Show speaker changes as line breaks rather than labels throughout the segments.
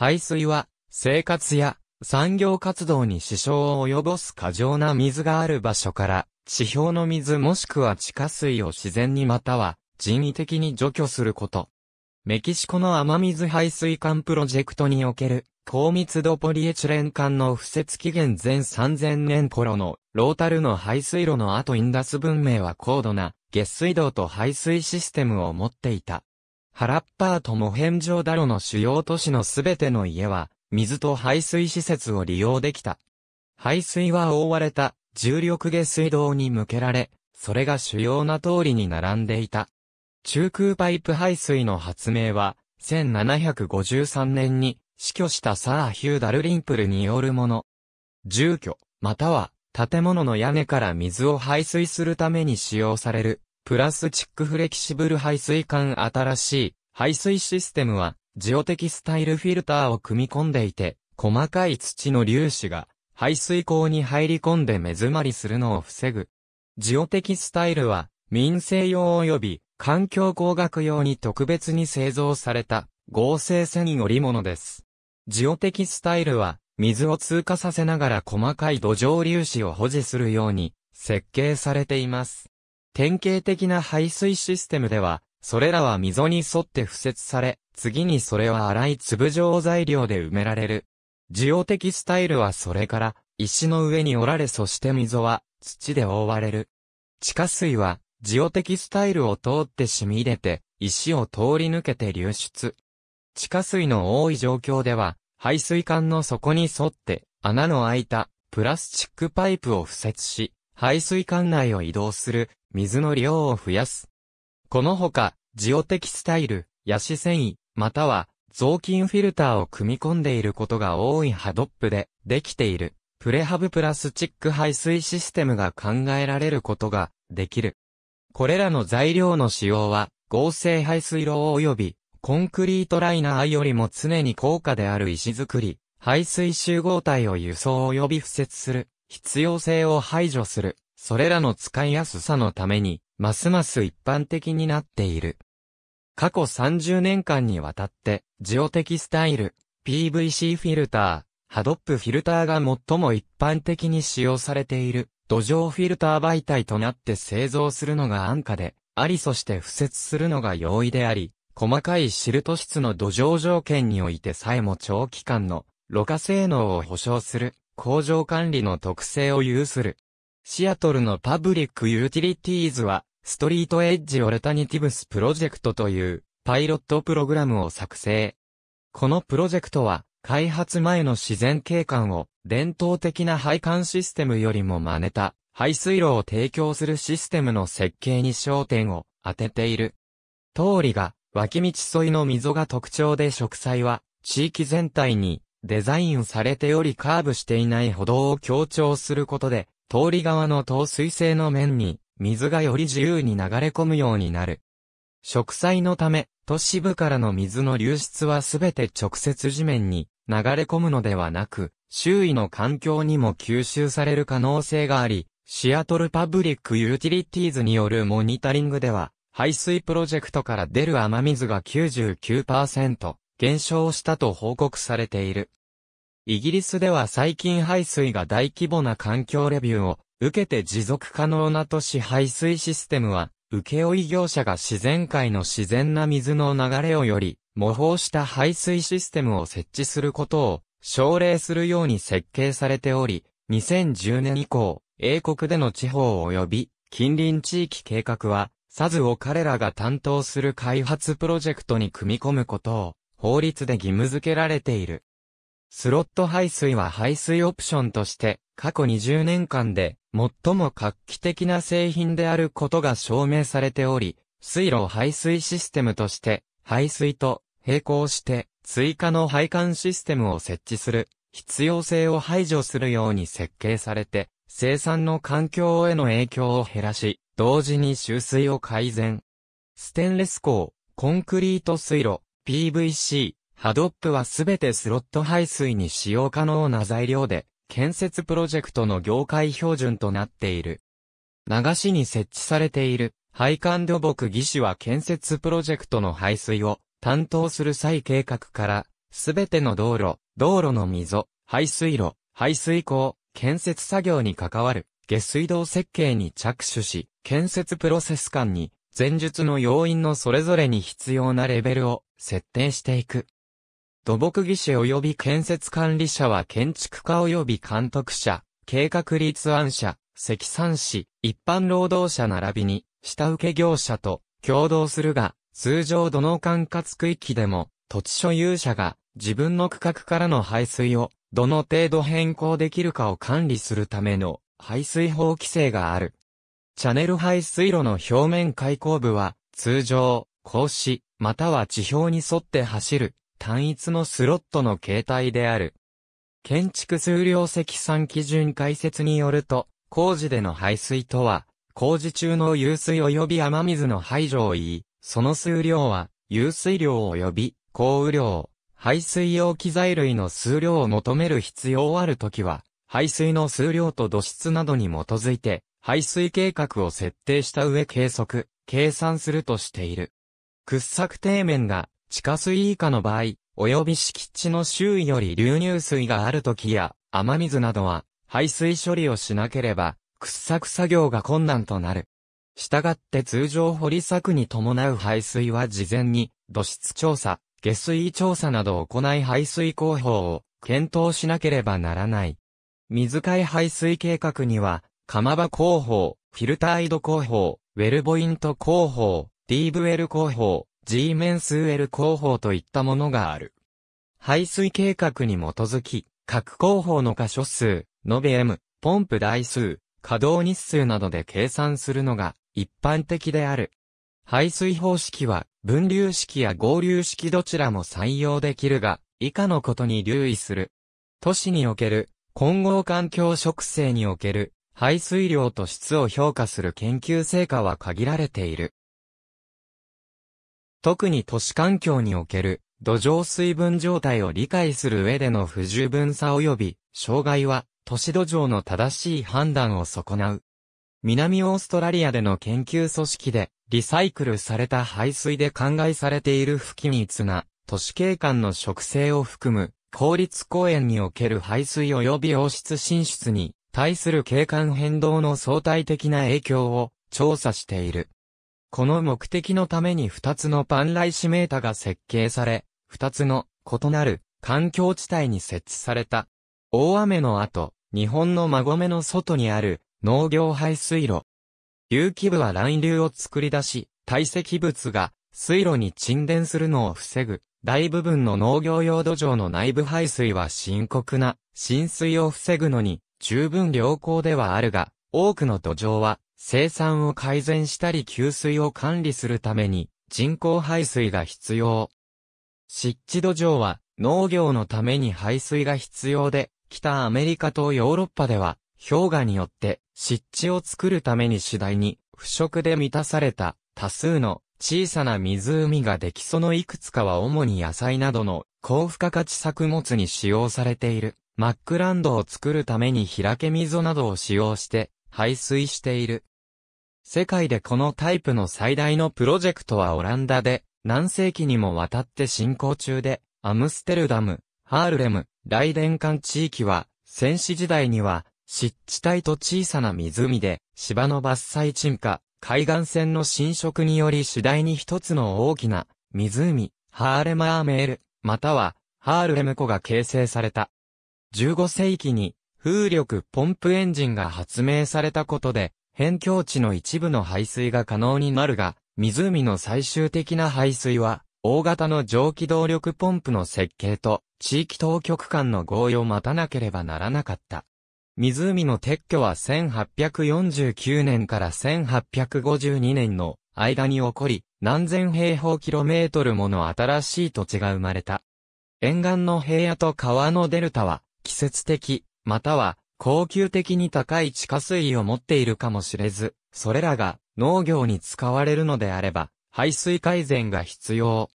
排水は、生活や産業活動に支障を及ぼす過剰な水がある場所から、地表の水もしくは地下水を自然にまたは人為的に除去すること。メキシコの雨水排水管プロジェクトにおける高密度ポリエチレン管の敷設期限前3000年頃のロータルの排水路の後インダス文明は高度な下水道と排水システムを持っていた。ハラッパーとモヘンジョダロの主要都市のすべての家は、水と排水施設を利用できた。排水は覆われた重力下水道に向けられ、それが主要な通りに並んでいた。中空パイプ排水の発明は、1753年に死去したサー・ヒューダル・リンプルによるもの。住居、または建物の屋根から水を排水するために使用されるプラスチックフレキシブル排水管新しい排水システムは、ジオテキスタイルフィルターを組み込んでいて、細かい土の粒子が排水口に入り込んで目詰まりするのを防ぐ。ジオテキスタイルは、民生用及び環境工学用に特別に製造された合成繊維織物です。ジオテキスタイルは、水を通過させながら細かい土壌粒子を保持するように設計されています。典型的な排水システムでは、それらは溝に沿って敷設され、次にそれは粗い粒状材料で埋められる。需要的スタイルはそれから、石の上に折られそして溝は土で覆われる。地下水は、ジオ的スタイルを通って染み入れて、石を通り抜けて流出。地下水の多い状況では、排水管の底に沿って、穴の開いたプラスチックパイプを敷設し、排水管内を移動する水の量を増やす。このほか、ジオテキスタイル、ヤシ繊維、または雑巾フィルターを組み込んでいることが多いハドップでできているプレハブプラスチック排水システムが考えられることができる。これらの材料の使用は合成排水路及びコンクリートライナーよりも常に高価である石造り、排水集合体を輸送及び敷設する必要性を排除する、それらの使いやすさのために、ますます一般的になっている。過去30年間にわたって、ジオテキスタイル、PVC フィルター、ハドップフィルターが最も一般的に使用されている土壌フィルター媒体となって製造するのが安価で、ありそして付設するのが容易であり、細かいシルト質の土壌条件においてさえも長期間のろ過性能を保証する工場管理の特性を有する。シアトルのパブリックユーティリティーズは、ストリートエッジオルタニティブスプロジェクトというパイロットプログラムを作成。このプロジェクトは、開発前の自然景観を伝統的な配管システムよりも真似た排水路を提供するシステムの設計に焦点を当てている。通りが脇道沿いの溝が特徴で植栽は地域全体にデザインされておりカーブしていない歩道を強調することで、通り側の透水性の面に、水がより自由に流れ込むようになる。植栽のため、都市部からの水の流出はすべて直接地面に流れ込むのではなく、周囲の環境にも吸収される可能性があり、シアトルパブリックユーティリティーズによるモニタリングでは、排水プロジェクトから出る雨水が99%、減少したと報告されている。イギリスでは最近排水が大規模な環境レビューを受けて持続可能な都市排水システムは、請負業者が自然界の自然な水の流れをより、模倣した排水システムを設置することを奨励するように設計されており、2010年以降、英国での地方及び近隣地域計画は、サズを彼らが担当する開発プロジェクトに組み込むことを法律で義務付けられている。スロット排水は排水オプションとして、過去20年間で最も画期的な製品であることが証明されており、水路排水システムとして、排水と並行して追加の配管システムを設置する必要性を排除するように設計されて、生産の環境への影響を減らし、同時に収水を改善。ステンレス鋼、コンクリート水路、PVC、ハドップはすべてスロット排水に使用可能な材料で、建設プロジェクトの業界標準となっている。流しに設置されている、配管土木技師は建設プロジェクトの排水を担当する際計画から、すべての道路、道路の溝、排水路、排水口、建設作業に関わる、下水道設計に着手し、建設プロセス間に、前述の要因のそれぞれに必要なレベルを設定していく。土木技師及び建設管理者は建築家及び監督者、計画立案者、積算士、一般労働者並びに、下請け業者と共同するが、通常どの管轄区域でも、土地所有者が自分の区画からの排水をどの程度変更できるかを管理するための排水法規制がある。チャネル排水路の表面開口部は通常格子、または地表に沿って走る、単一のスロットの形態である。建築数量積算基準解説によると、工事での排水とは、工事中の湧水及び雨水の排除を言い、その数量は、湧水量及び、降雨量、排水用機材類の数量を求める必要あるときは、排水の数量と土質などに基づいて、排水計画を設定した上計測、計算するとしている。掘削底面が地下水以下の場合、及び敷地の周囲より流入水がある時や、雨水などは排水処理をしなければ、掘削作業が困難となる。したがって通常掘り削に伴う排水は事前に土質調査、下水調査などを行い排水工法を検討しなければならない。水替え排水計画には、釜場工法、フィルター井戸工法、ウェルボイント工法、DVL 工法、G メンス L 工法といったものがある。排水計画に基づき、各工法の箇所数、延べ M、ポンプ台数、稼働日数などで計算するのが一般的である。排水方式は、分流式や合流式どちらも採用できるが、以下のことに留意する。都市における、混合環境植生における、排水量と質を評価する研究成果は限られている。特に都市環境における土壌水分状態を理解する上での不十分さ及び障害は都市土壌の正しい判断を損なう。南オーストラリアでの研究組織でリサイクルされた排水で灌漑されている不均一な都市景観の植生を含む公立公園における排水及び王室進出に対する景観変動の相対的な影響を調査している。この目的のために二つのパンライシメータが設計され、二つの異なる環境地帯に設置された。大雨の後、日本の馬込の外にある農業排水路。有機部は乱流を作り出し、堆積物が水路に沈殿するのを防ぐ。大部分の農業用土壌の内部排水は深刻な浸水を防ぐのに十分良好ではあるが、多くの土壌は生産を改善したり給水を管理するために人工排水が必要。湿地土壌は農業のために排水が必要で、北アメリカとヨーロッパでは氷河によって湿地を作るために次第に腐食で満たされた多数の小さな湖ができそのいくつかは主に野菜などの高付加価値作物に使用されている。マックランドを作るために開け溝などを使用して排水している。世界でこのタイプの最大のプロジェクトはオランダで、何世紀にもわたって進行中で、アムステルダム、ハールレム、ライデン間地域は、戦死時代には、湿地帯と小さな湖で、芝の伐採沈下、海岸線の浸食により次第に一つの大きな、湖、ハーレマーメール、または、ハールレム湖が形成された。15世紀に、風力ポンプエンジンが発明されたことで、辺境地の一部の排水が可能になるが、湖の最終的な排水は、大型の蒸気動力ポンプの設計と、地域当局間の合意を待たなければならなかった。湖の撤去は1849年から1852年の間に起こり、何千平方キロメートルもの新しい土地が生まれた。沿岸の平野と川のデルタは、季節的、または高級的に高い地下水を持っているかもしれず、それらが農業に使われるのであれば、排水改善が必要。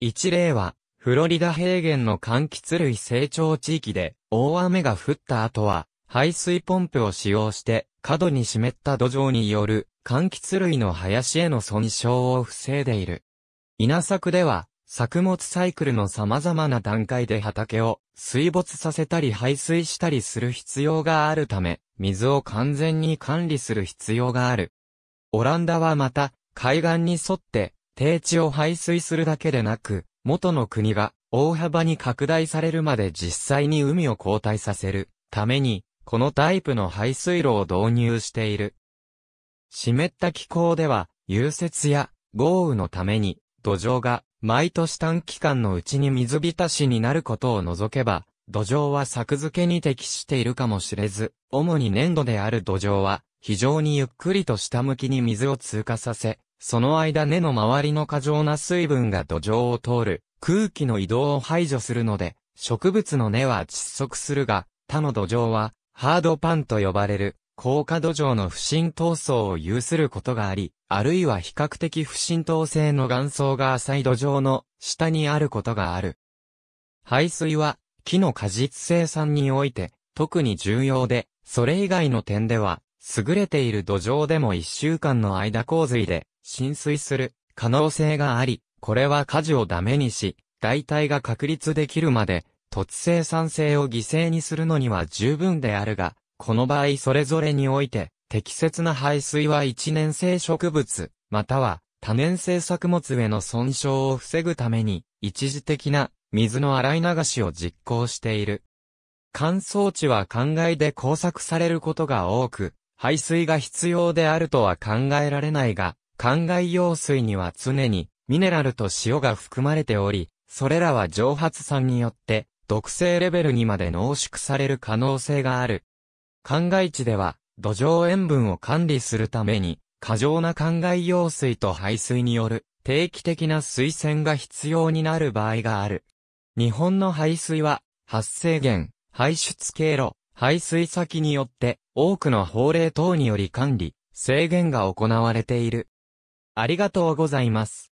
一例は、フロリダ平原の柑橘類成長地域で、大雨が降った後は、排水ポンプを使用して、過度に湿った土壌による、柑橘類の林への損傷を防いでいる。稲作では、作物サイクルの様々な段階で畑を水没させたり排水したりする必要があるため、水を完全に管理する必要がある。オランダはまた、海岸に沿って、低地を排水するだけでなく、元の国が大幅に拡大されるまで実際に海を後退させるために、このタイプの排水路を導入している。湿った気候では、融雪や豪雨のために土壌が毎年短期間のうちに水浸しになることを除けば、土壌は作付けに適しているかもしれず、主に粘土である土壌は、非常にゆっくりと下向きに水を通過させ、その間根の周りの過剰な水分が土壌を通る、空気の移動を排除するので、植物の根は窒息するが、他の土壌は、ハードパンと呼ばれる、高架土壌の不浸透層を有することがあり、あるいは比較的不浸透性の岩層が浅い土壌の下にあることがある。排水は木の果実生産において特に重要で、それ以外の点では、優れている土壌でも一週間の間洪水で浸水する可能性があり、これは火事をダメにし、代替が確立できるまで、突生産性を犠牲にするのには十分であるが、この場合それぞれにおいて、適切な排水は一年生植物、または多年生作物への損傷を防ぐために、一時的な水の洗い流しを実行している。乾燥地は灌漑で工作されることが多く、排水が必要であるとは考えられないが、灌漑用水には常にミネラルと塩が含まれており、それらは蒸発酸によって毒性レベルにまで濃縮される可能性がある。灌漑地では、土壌塩分を管理するために、過剰な灌漑用水と排水による定期的な水洗が必要になる場合がある。日本の排水は、発生源、排出経路、排水先によって多くの法令等により管理、制限が行われている。ありがとうございます。